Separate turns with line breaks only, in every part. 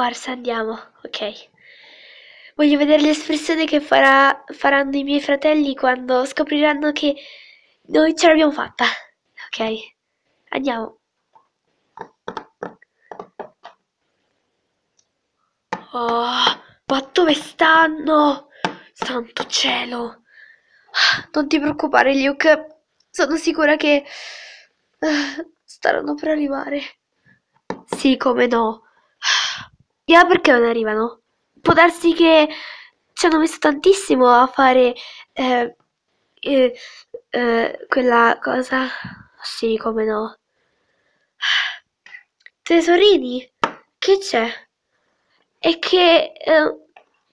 Forza, andiamo, ok. Voglio vedere l'espressione che farà, faranno i miei fratelli quando scopriranno che noi ce l'abbiamo fatta. Ok, andiamo. Oh, ma dove stanno? Santo cielo! Non ti preoccupare, Luke. Sono sicura che eh, staranno per arrivare. Sì, come no. E ora ah, perché non arrivano? Può darsi che ci hanno messo tantissimo a fare eh, eh, eh, quella cosa. Sì, come no. Tesorini, che c'è? È che eh,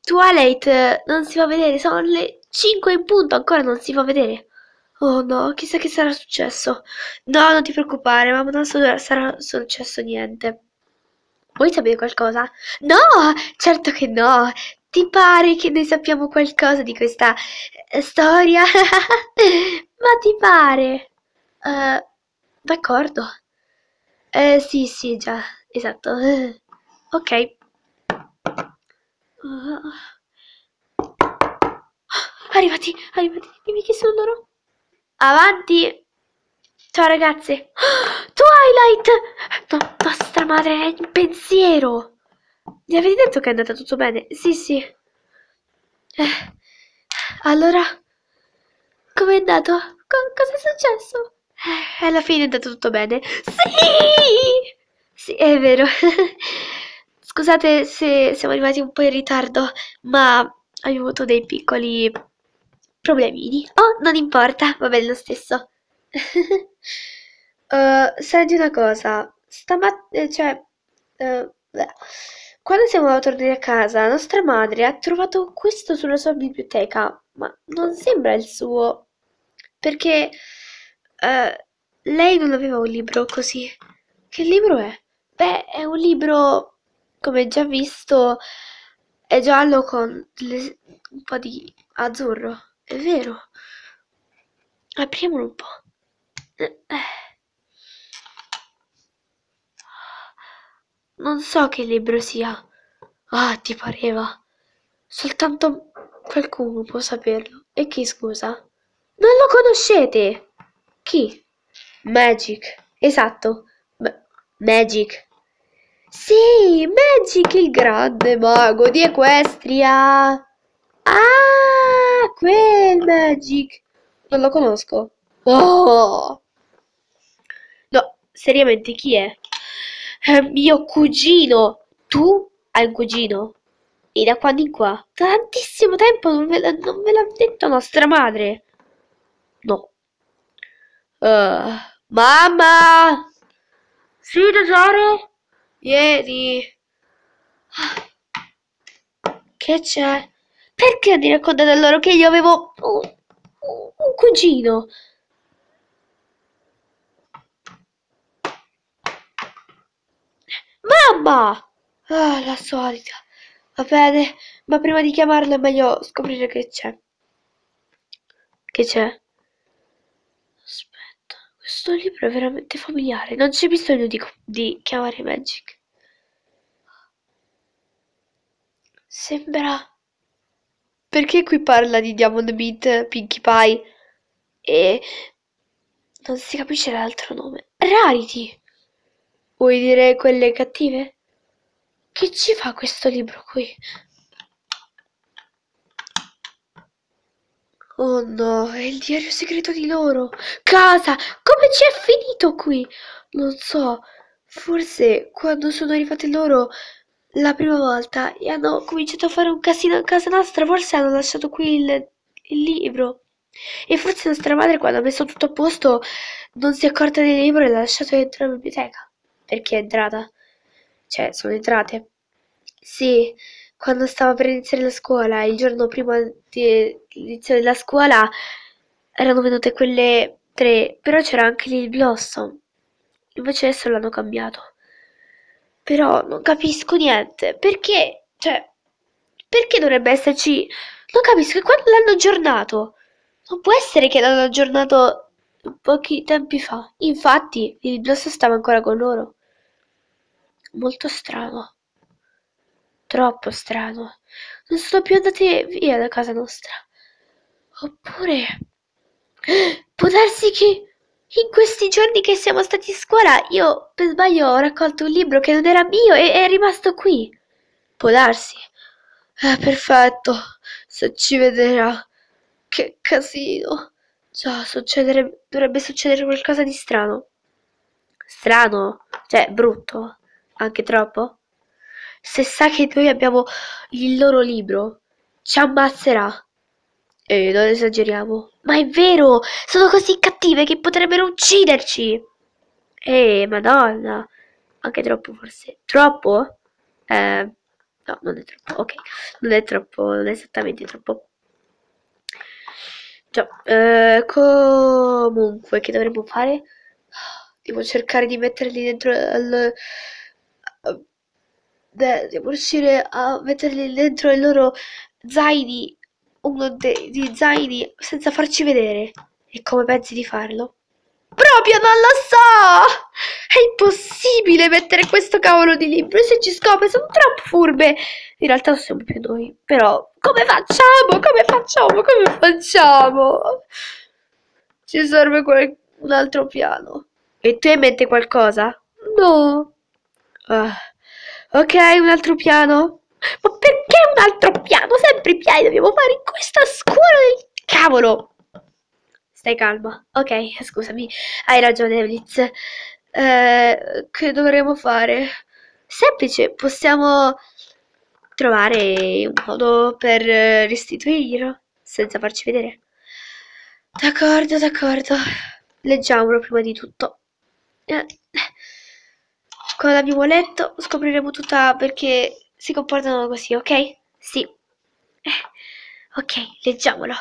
Twilight eh, non si fa vedere, sono le 5 in punto, ancora non si fa vedere. Oh no, chissà che sarà successo. No, non ti preoccupare, ma non sarà successo niente. Vuoi sapere qualcosa? No, certo che no. Ti pare che noi sappiamo qualcosa di questa eh, storia? Ma ti pare? Uh, d'accordo. Uh, sì, sì, già, esatto. Uh, ok. Ah. Arrivati, arrivati, dimmi chi sono loro. Avanti! Ciao ragazze! Twilight! No, nostra madre è in pensiero! Gli avevi detto che è andata tutto bene? Sì, sì. Eh, allora, com'è andato? Co- cosa è successo? Eh, alla fine è andato tutto bene. Sì! Sì, è vero. Scusate se siamo arrivati un po' in ritardo, ma abbiamo avuto dei piccoli problemini. Oh, non importa, va bene lo stesso. Eh, senti una cosa, stamattina, eh, cioè, uh, quando siamo tornati a casa, nostra madre ha trovato questo sulla sua biblioteca, ma non sembra il suo, perché uh, lei non aveva un libro così. Che libro è? Beh, è un libro, come già visto, è giallo con le, un po' di azzurro, è vero. Apriamolo un po'. Non so che libro sia. Ah, ti pareva. Soltanto qualcuno può saperlo. E chi, scusa? Non lo conoscete! Chi? Magic. Esatto. M Magic. Sì, Magic, il grande mago di Equestria. Ah, quel Magic. Non lo conosco. Oh! seriamente chi è? è ehm, mio cugino. Tu hai un cugino? E da quando in qua? Tantissimo tempo non ve, non ve l'ha detto nostra madre. No. Uh, mamma! Sì, tesoro? Vieni. Che c'è? Perché ti raccontate loro che io avevo un, un cugino? Mamma! Ah, la solita. Va bene, ma prima di chiamarlo è meglio scoprire che c'è. Che c'è? Aspetta, questo libro è veramente familiare. Non c'è bisogno di, di chiamare Magic. Sembra... Perché qui parla di Diamond Beat, Pinkie Pie e... Non si capisce l'altro nome. Rarity! Vuoi dire quelle cattive? Che ci fa questo libro qui? Oh no, è il diario segreto di loro. Casa, come ci è finito qui? Non so, forse quando sono arrivate loro la prima volta e hanno cominciato a fare un casino a casa nostra, forse hanno lasciato qui il, il libro. E forse nostra madre, quando ha messo tutto a posto, non si è accorta del libro e l'ha lasciato dentro la biblioteca perché è entrata. Cioè, sono entrate. Sì, quando stava per iniziare la scuola, il giorno prima di dell'inizio della scuola, erano venute quelle tre, però c'era anche lì il Blossom. Invece adesso l'hanno cambiato. Però non capisco niente. Perché? Cioè, perché dovrebbe esserci... Non capisco, quando l'hanno aggiornato? Non può essere che l'hanno aggiornato pochi tempi fa. Infatti, il Blossom stava ancora con loro molto strano. Troppo strano. Non sono più andati via da casa nostra. Oppure... Può darsi che in questi giorni che siamo stati a scuola io per sbaglio ho raccolto un libro che non era mio e è rimasto qui. Può darsi. Ah, perfetto. Se ci vedrà. Che casino. Già, succedere, dovrebbe succedere qualcosa di strano. Strano? Cioè, brutto anche troppo? Se sa che noi abbiamo il loro libro, ci ammazzerà. E eh, non esageriamo. Ma è vero, sono così cattive che potrebbero ucciderci. Eh, madonna. Anche troppo forse. Troppo? Eh, no, non è troppo. Ok, non è troppo, non è esattamente troppo. Cioè, eh, comunque, che dovremmo fare? Devo cercare di metterli dentro al devo riuscire a metterli dentro i loro zaini, uno dei zaini, senza farci vedere. E come pensi di farlo? Proprio non lo so! È impossibile mettere questo cavolo di libro. Se ci scopre, sono troppo furbe. In realtà non siamo più noi. Però, come facciamo? Come facciamo? Come facciamo? Ci serve quel... un altro piano. E tu hai in mente qualcosa? No. Ah. Ok, un altro piano. Ma perché un altro piano? Sempre i piani dobbiamo fare in questa scuola del cavolo! Stai calmo. Ok, scusami. Hai ragione, Blitz. Eh, che dovremmo fare? Semplice, possiamo trovare un modo per restituirlo senza farci vedere. D'accordo, d'accordo. Leggiamolo prima di tutto. Eh. Quando abbiamo letto scopriremo tutta perché si comportano così, ok? Sì. Eh, ok, leggiamolo.